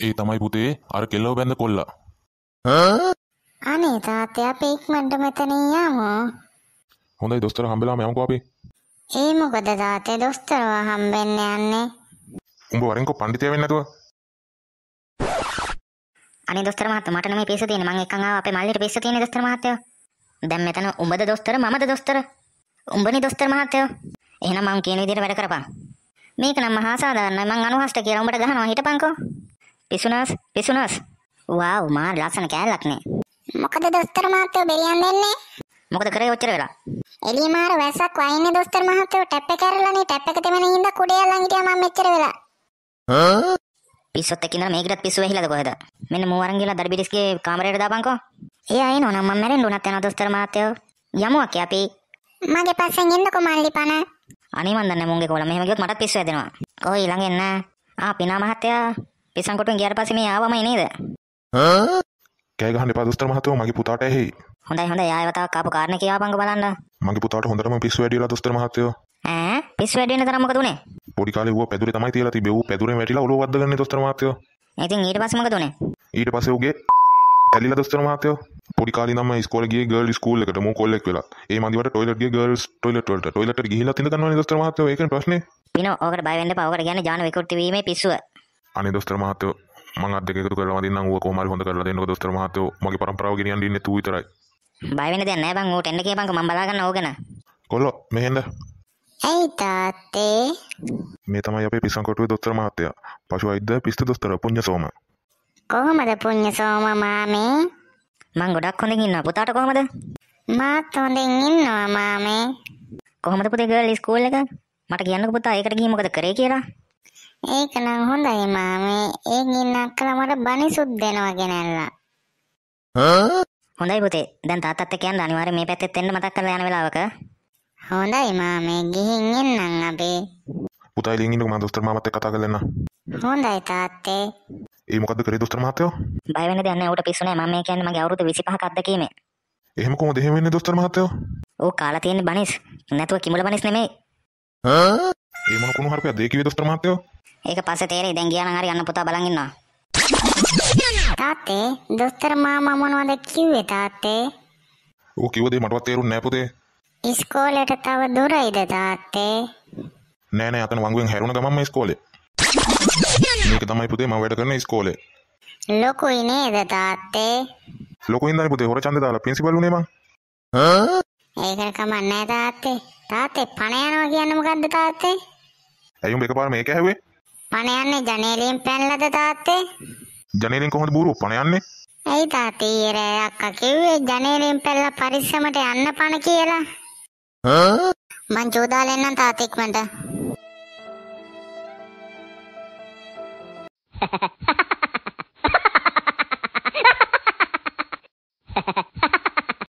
ඒ තමයි පුතේ අර කෙල්ලව බැඳ කොල්ලා. අනේ තාත්තේ අපි ඉක්මනට මෙතනින් යමු. හොඳයි දොස්තර හම්බෙලාම යමුකෝ අපි. ඒ මොකද තාත්තේ දොස්තරව හම්බෙන්න යන්නේ? උඹ වරෙන්කෝ පඬිතිය වෙන්න නැතුව. අනේ දොස්තර මහත්තයා මට නෙමෙයි පේස තියෙන්නේ මං එක්කන් ආවා අපේ මල්ලිට පේස තියෙන්නේ දොස්තර මහත්තයා. දැන් මෙතන උඹද දොස්තර මමද දොස්තර? උඹනේ දොස්තර මහත්තයා. එහෙනම් මං කියන විදිහට වැඩ කරපන්. මේක නම් මහා සාධාරණයි මං අනුහස්ට කියලා උඹට ගහනවා හිටපන්කෝ. පිසුනස් පිසුනස් වාව් මා ලස්සන කෑල්ලක් නේ මොකද දොස්තර මහත්තයෝ බෙරියන් දෙන්නේ මොකද කරේ ඔච්චර වෙලා එළිය මාර වැස්සක් වයින්නේ දොස්තර මහත්තයෝ ටැප් එක ඇරලානේ ටැප් එක තෙමන හින්දා කුඩේ අල්ලන් හිටියා මම මෙච්චර වෙලා හා පිස්සොත් එක්ක ඉඳලා මේකටත් පිස්සු වෙහිලාද කොහෙද මෙන්න මෝ අරන් ගිහලා දඩබිරිස්ගේ කාමරයට දාපන්කෝ එයා එනවා නම් මම මැරෙන්න උනත් යනවා දොස්තර මහත්තයෝ යමුවක් අපි මගේ පස්සෙන් එන්නකෝ මල්ලි පණ අනේ මන් දන්නේ මුංගේ කොල මෙහෙම ගියොත් මටත් පිස්සු හැදෙනවා කොහේ ඊළඟ එන්න ආ පිනා මහත්තයා පිසන් කොටුවෙන් ගියාට පස්සේ මේ ආවමයි නේද? ආ? කෑ ගහන්න එපා දොස්තර මහත්තයෝ මගේ පුතාට ඇහි. හොඳයි හොඳයි ආයෙවතාවක් කාපු කාරණේ කියවපංග බලන්න. මගේ පුතාට හොඳටම පිස්සු වැඩිලා දොස්තර මහත්තයෝ. ඈ පිස්සු වැඩි වෙන තරම් මොකද උනේ? පොඩි කාලේ ඌව පැදුරේ තමයි තියලා තිබේ. ඌ පැදුරේ වැටිලා ඔලුව වද්දගන්නේ දොස්තර මහත්තයෝ. ඉතින් ඊට පස්සේ මොකද උනේ? ඊට පස්සේ ඌගේ ඇලිලා දොස්තර මහත්තයෝ පොඩි කාලේ නම් ඉස්කෝලේ ගියේ ගර්ල් ස්කූල් එකට මෝ කොල්ලෙක් වෙලා. ඒ මන්දිවට ටොයිලට් ගියේ ගර්ල්ස් ටොයිලට් වලට. ටොයිලට් එකට ගිහිල්ලා තින්ද ගන්නවනේ දොස්තර මහත්තයෝ. ඒකනේ ප්‍රශ්නේ. පිනෝ ඔකට බය වෙන්න එපා. ඔකට කියන්නේ ජාන විකෘති වීමේ පිස්සුව. අනි දොස්තර මහත්තයෝ මං අධ්‍යක එකතු කරලා දින්න ඌව කොහොමරි හොඳ කරලා දෙන්නකෝ දොස්තර මහත්තයෝ මගේ પરම්පරාව ගෙනියන්න ඉන්නේ තූ විතරයි බය වෙන්න දෙයක් නෑ බං ඌට එන්න කියපන්ක මං බලා ගන්න ඕකන කොල්ලෝ මෙහෙන්ද ඇයි තාත්තේ මේ තමයි අපේ පිසංකොටුවේ දොස්තර මහත්තයා පශු වෛද්‍ය පිස්තු දොස්තර පුඤ්ඤසෝම කොහොමද පුඤ්ඤසෝම මාමේ මං ගොඩක් හොඳින් ඉන්නවා පුතාට කොහොමද මාත් හොඳින් ඉන්නවා මාමේ කොහොමද පුතේ ගර්ල් ස්කූල් එක මට කියන්නකෝ පුතා ඒකට ගිහින් මොකද කරේ කියලා ඒක නම් හොඳයි මාමේ. ඒ ගින්නක්කලා මට බනිසුත් දෙනවා ගෙනල්ලා. හොඳයි පුතේ. දැන් තාත්තත් එක්ක යන්න අනිවාර්යෙන් මේ පැත්තෙත් එන්න මතක් කරලා යන වෙලාවක. හොඳයි මාමේ. ගිහින් එන්නම් අපි. පුතා ඉලින් ඉන්නකෝ මම දොස්තර මාමත් එක්ක කතා කරලා එන්න. හොඳයි තාත්තේ. ඒ මොකද්ද කරේ දොස්තර මහත්තයෝ? බය වෙන්න දෙයක් නැහැ. ඌට පිස්සු නැහැ. මම මේ කියන්නේ මගේ අවුරුදු 25ක් අත්දැකීමේ. එහෙම කොහොමද එහෙම වෙන්නේ දොස්තර මහත්තයෝ? ඌ කාලා තියෙන බනිස්. නැතුව කිඹුල බනිස් නෙමෙයි. ඈ? ඒ මොන කුණු හරපයක් දෙකේ දොස්තර මහත්තයෝ? ඒක පස්සේ තේරෙයි දැන් ගියා නම් හරි අන්න පුතා බලන් ඉන්නවා. තාත්තේ දොස්තර මාමා මොනවද කිව්වේ තාත්තේ? ඌ කිව්ව දේ මටවත් තේරුන්නේ නැහැ පුතේ. ඉස්කෝලේට තව දුරයිද තාත්තේ? නෑ නෑ අතන වංගුවෙන් හැරුණ ගමන්ම ඉස්කෝලේ. මේක තමයි පුතේ මම වැඩ කරන ඉස්කෝලේ. ලොකුයි නේද තාත්තේ? ලොකුයින් දන්නේ පුතේ හොර ඡන්ද දාලා ප්‍රින්සිපල් උනේ මං. ආ? ඒකට කමක් නෑ තාත්තේ. තාත්තේ පණ යනවා කියන්නේ මොකද්ද තාත්තේ? ඇයි උඹ එකපාරම මේක ඇහුවේ? පණ යන්නේ ජනේලයෙන් පැනලද තාත්තේ? ජනේලෙන් කොහොමද බූරුව පණ යන්නේ? ඇයි තාත්තේ ඊරෑ අක්කා කිව්වේ ජනේලෙන් පැනලා පරිස්සමට යන්න පණ කියලා? ඈ මං චෝදාලා එන්නම් තාත්තෙක් මට.